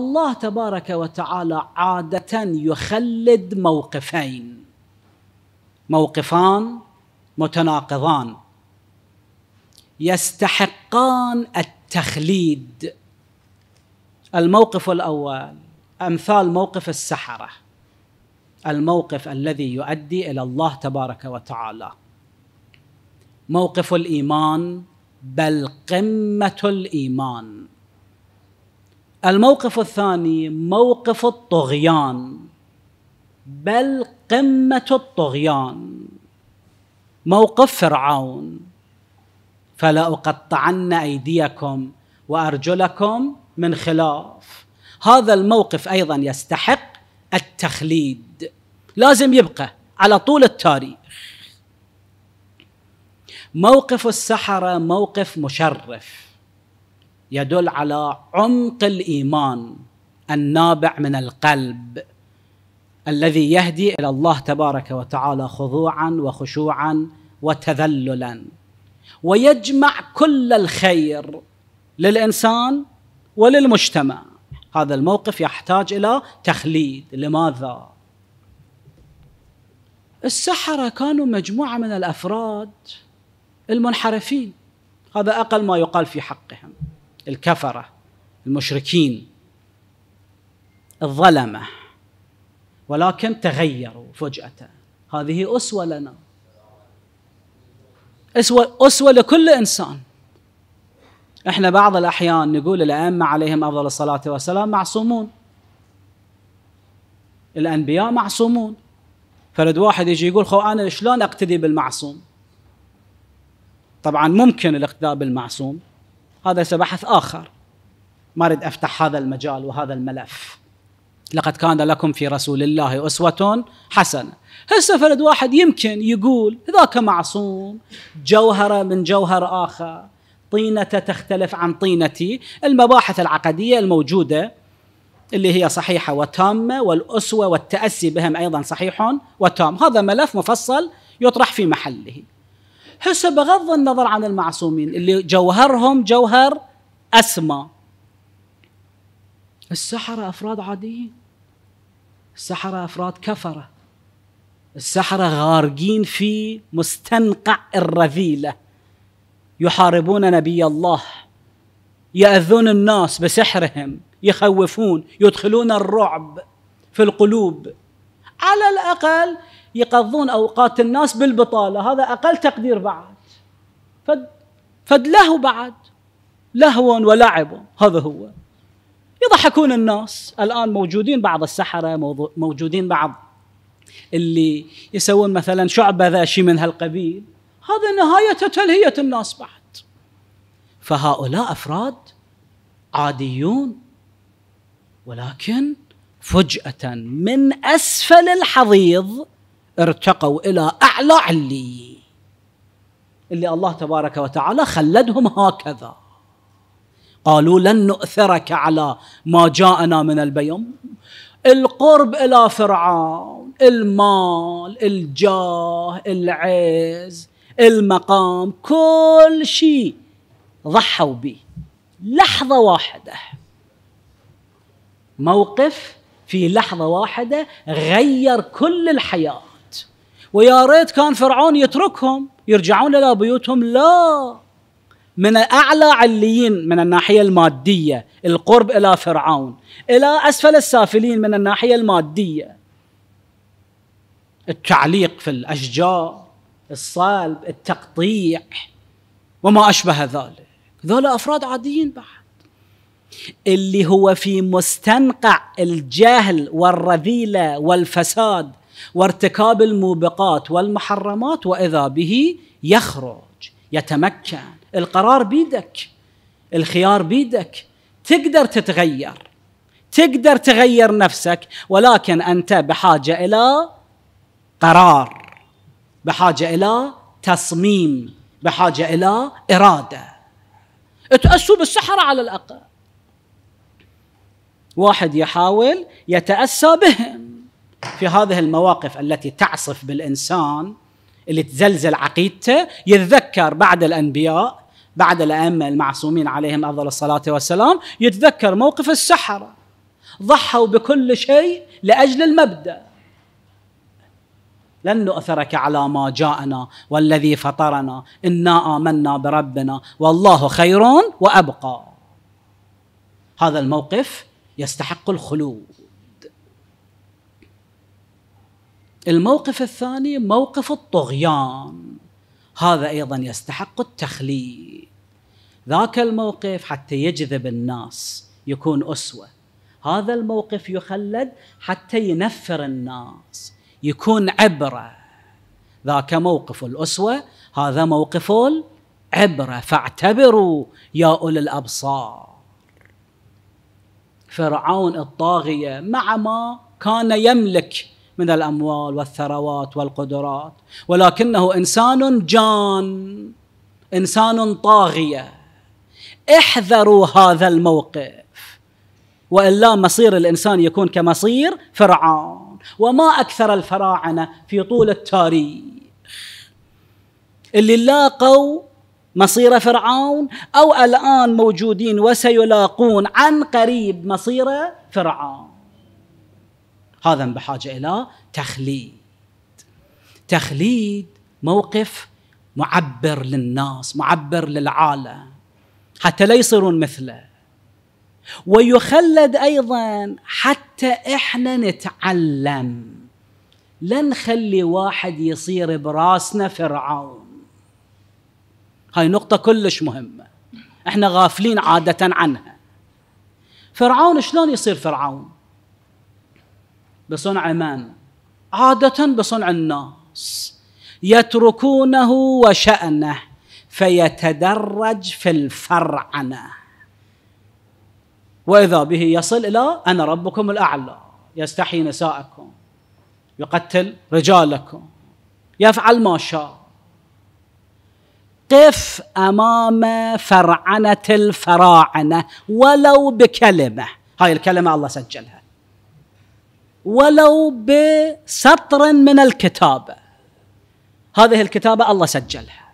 الله تبارك وتعالى عاده يخلد موقفين موقفان متناقضان يستحقان التخليد الموقف الاول امثال موقف السحره الموقف الذي يؤدي الى الله تبارك وتعالى موقف الايمان بل قمه الايمان الموقف الثاني موقف الطغيان بل قمه الطغيان موقف فرعون فلا اقطعن ايديكم وارجلكم من خلاف هذا الموقف ايضا يستحق التخليد لازم يبقى على طول التاريخ موقف السحره موقف مشرف يدل على عمق الايمان النابع من القلب الذي يهدي الى الله تبارك وتعالى خضوعا وخشوعا وتذللا ويجمع كل الخير للانسان وللمجتمع هذا الموقف يحتاج الى تخليد لماذا السحره كانوا مجموعه من الافراد المنحرفين هذا اقل ما يقال في حقهم الكفره المشركين الظلمه ولكن تغيروا فجاه هذه اسوه لنا اسوه اسوه لكل انسان احنا بعض الاحيان نقول الائمه عليهم افضل الصلاه والسلام معصومون الانبياء معصومون فرد واحد يجي يقول خو انا شلون اقتدي بالمعصوم طبعا ممكن الاقتداء بالمعصوم هذا سبحث آخر ما أريد أفتح هذا المجال وهذا الملف لقد كان لكم في رسول الله أسوة حسنة هسه فرد واحد يمكن يقول ذاك معصوم جوهرة من جوهر آخر طينة تختلف عن طينتي المباحث العقدية الموجودة اللي هي صحيحة وتامة والأسوة والتأسي بهم أيضا صحيح وتام هذا ملف مفصل يطرح في محله حس بغض النظر عن المعصومين اللي جوهرهم جوهر أسمى السحرة أفراد عاديين السحرة أفراد كفرة السحرة غارقين في مستنقع الرذيلة يحاربون نبي الله يأذون الناس بسحرهم يخوفون يدخلون الرعب في القلوب على الأقل يقضون اوقات الناس بالبطاله هذا اقل تقدير بعد فد فد له بعد لهو ولعب هذا هو يضحكون الناس الان موجودين بعض السحره موجودين بعض اللي يسوون مثلا ذا شيء من هالقبيل هذا نهايه تلهيه الناس بعد فهؤلاء افراد عاديون ولكن فجاه من اسفل الحضيض ارتقوا إلى أعلى علي اللي الله تبارك وتعالى خلدهم هكذا قالوا لن نؤثرك على ما جاءنا من البيوم القرب الى فرعون المال الجاه العز المقام كل شيء ضحوا به لحظه واحده موقف في لحظه واحده غير كل الحياه ويا ريت كان فرعون يتركهم يرجعون الى بيوتهم لا من اعلى عليين من الناحيه الماديه القرب الى فرعون الى اسفل السافلين من الناحيه الماديه التعليق في الاشجار الصلب التقطيع وما اشبه ذلك ذولا افراد عاديين بعد اللي هو في مستنقع الجهل والرذيله والفساد وارتكاب الموبقات والمحرمات واذا به يخرج يتمكن القرار بيدك الخيار بيدك تقدر تتغير تقدر تغير نفسك ولكن انت بحاجه الى قرار بحاجه الى تصميم بحاجه الى اراده تاسوا بالسحره على الاقل واحد يحاول يتاسى بهم في هذه المواقف التي تعصف بالانسان اللي تزلزل عقيدته يتذكر بعد الانبياء بعد الائمه المعصومين عليهم افضل الصلاه والسلام يتذكر موقف السحره ضحوا بكل شيء لاجل المبدا لن نؤثرك على ما جاءنا والذي فطرنا انا امنا بربنا والله خير وابقى هذا الموقف يستحق الخلود الموقف الثاني موقف الطغيان هذا ايضا يستحق التخليد ذاك الموقف حتى يجذب الناس يكون اسوه هذا الموقف يخلد حتى ينفر الناس يكون عبره ذاك موقف الاسوه هذا موقف العبره فاعتبروا يا اولي الابصار فرعون الطاغيه مع ما كان يملك من الاموال والثروات والقدرات ولكنه انسان جان انسان طاغيه احذروا هذا الموقف والا مصير الانسان يكون كمصير فرعون وما اكثر الفراعنه في طول التاريخ اللي لاقوا مصير فرعون او الان موجودين وسيلاقون عن قريب مصير فرعون هذا بحاجه الى تخليد تخليد موقف معبر للناس معبر للعالم حتى لا يصيرون مثله ويخلد ايضا حتى احنا نتعلم لا نخلي واحد يصير براسنا فرعون هاي نقطه كلش مهمه احنا غافلين عاده عنها فرعون شلون يصير فرعون بصنع من عادة بصنع الناس يتركونه وشأنه فيتدرج في الفرعنة وإذا به يصل إلى أنا ربكم الأعلى يستحي نساءكم يقتل رجالكم يفعل ما شاء قف امام فرعنه الفراعنه ولو بكلمه هاي الكلمه الله سجلها ولو بسطر من الكتابه هذه الكتابه الله سجلها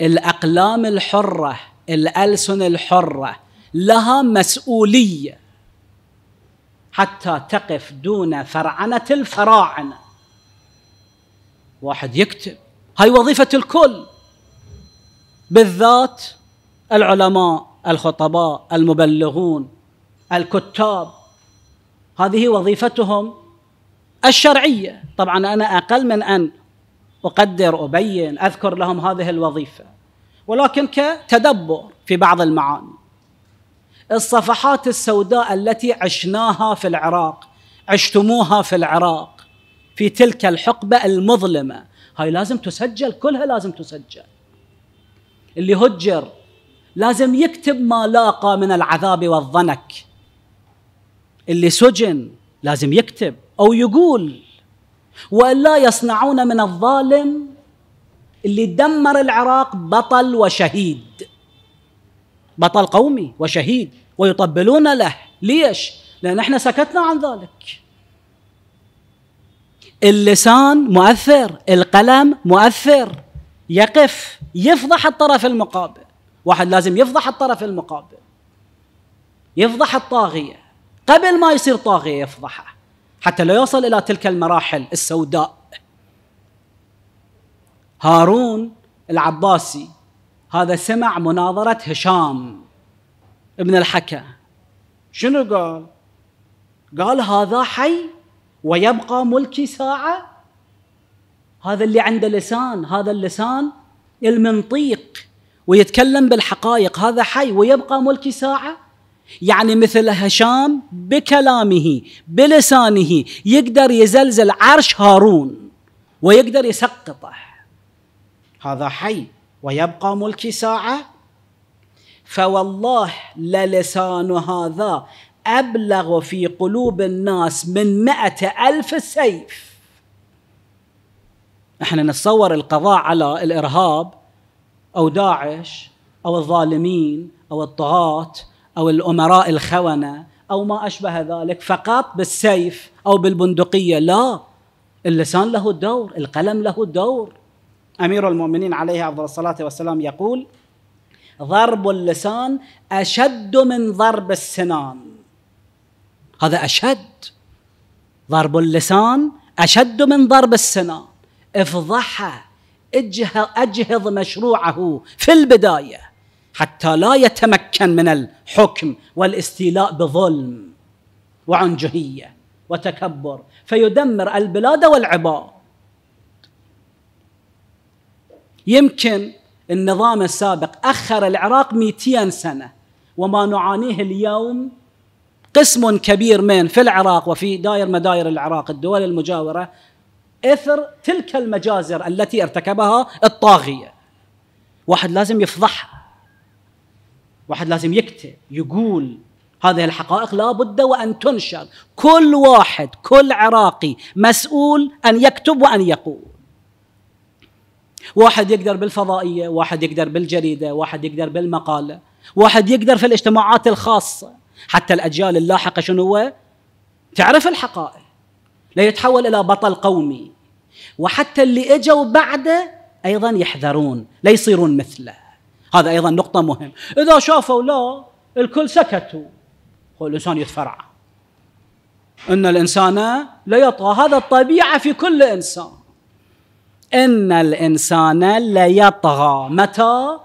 الاقلام الحره الالسن الحره لها مسؤوليه حتى تقف دون فرعنه الفراعنه واحد يكتب هاي وظيفه الكل بالذات العلماء الخطباء المبلغون الكتاب هذه وظيفتهم الشرعيه طبعا انا اقل من ان اقدر ابين اذكر لهم هذه الوظيفه ولكن كتدبر في بعض المعاني الصفحات السوداء التي عشناها في العراق عشتموها في العراق في تلك الحقبه المظلمه هاي لازم تسجل كلها لازم تسجل اللي هجر لازم يكتب ما لاقى من العذاب والضنك اللي سجن لازم يكتب او يقول والا يصنعون من الظالم اللي دمر العراق بطل وشهيد بطل قومي وشهيد ويطبلون له ليش لان احنا سكتنا عن ذلك اللسان مؤثر القلم مؤثر يقف يفضح الطرف المقابل واحد لازم يفضح الطرف المقابل يفضح الطاغيه قبل ما يصير طاغية يفضحه حتى لا يوصل إلى تلك المراحل السوداء هارون العباسي هذا سمع مناظرة هشام ابن الحكى شنو قال؟ قال هذا حي ويبقى ملكي ساعة هذا اللي عنده لسان هذا اللسان المنطيق ويتكلم بالحقائق هذا حي ويبقى ملكي ساعة يعني مثل هشام بكلامه بلسانه يقدر يزلزل عرش هارون ويقدر يسقطه هذا حي ويبقى ملكي ساعه فوالله للسان هذا أبلغ في قلوب الناس من مئة ألف سيف احنا نتصور القضاء على الإرهاب أو داعش أو الظالمين أو الطغاة او الامراء الخونه او ما اشبه ذلك فقط بالسيف او بالبندقيه لا اللسان له الدور القلم له الدور امير المؤمنين عليه افضل الصلاه والسلام يقول ضرب اللسان اشد من ضرب السنان هذا اشد ضرب اللسان اشد من ضرب السنان افضحه اجهض مشروعه في البدايه حتى لا يتمكن من الحكم والاستيلاء بظلم وعنجهيه وتكبر فيدمر البلاد والعباد يمكن النظام السابق أخر العراق 200 سنة وما نعانيه اليوم قسم كبير من في العراق وفي داير مداير العراق الدول المجاورة إثر تلك المجازر التي ارتكبها الطاغية واحد لازم يفضحها واحد لازم يكتب يقول هذه الحقائق لا بد وأن تنشر كل واحد كل عراقي مسؤول أن يكتب وأن يقول واحد يقدر بالفضائية واحد يقدر بالجريدة واحد يقدر بالمقالة واحد يقدر في الاجتماعات الخاصة حتى الأجيال اللاحقة شنو هو تعرف الحقائق لا يتحول إلى بطل قومي وحتى اللي اجوا بعده أيضا يحذرون لا يصيرون مثله هذا ايضا نقطه مهم اذا شافوا لا الكل سكتوا الانسان يتفرع ان الانسان ليطغى هذا الطبيعه في كل انسان ان الانسان ليطغى متى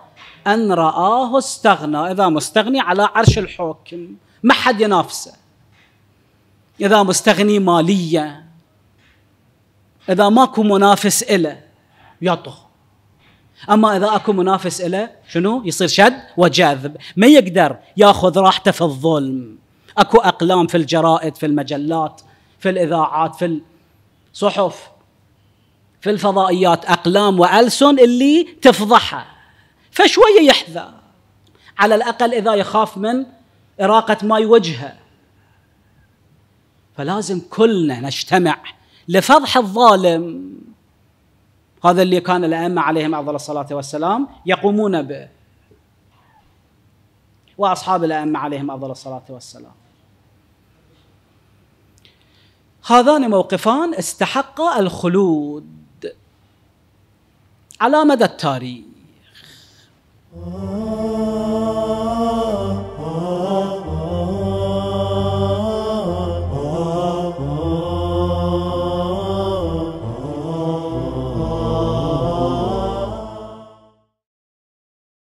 ان راه استغنى اذا مستغني على عرش الحاكم ما حد ينافسه اذا مستغني ماليا اذا ماكو منافس له يطغى اما اذا اكو منافس له شنو يصير شد وجذب ما يقدر ياخذ راحته في الظلم اكو اقلام في الجرائد في المجلات في الاذاعات في الصحف في الفضائيات اقلام والسن اللي تفضحه فشويه يحذر على الاقل اذا يخاف من اراقه ماي وجهه فلازم كلنا نجتمع لفضح الظالم هذا اللي كان الأئمة عليهم أفضل الصلاة والسلام يقومون به وأصحاب الأئمة عليهم أفضل الصلاة والسلام هذان موقفان استحق الخلود على مدى التاريخ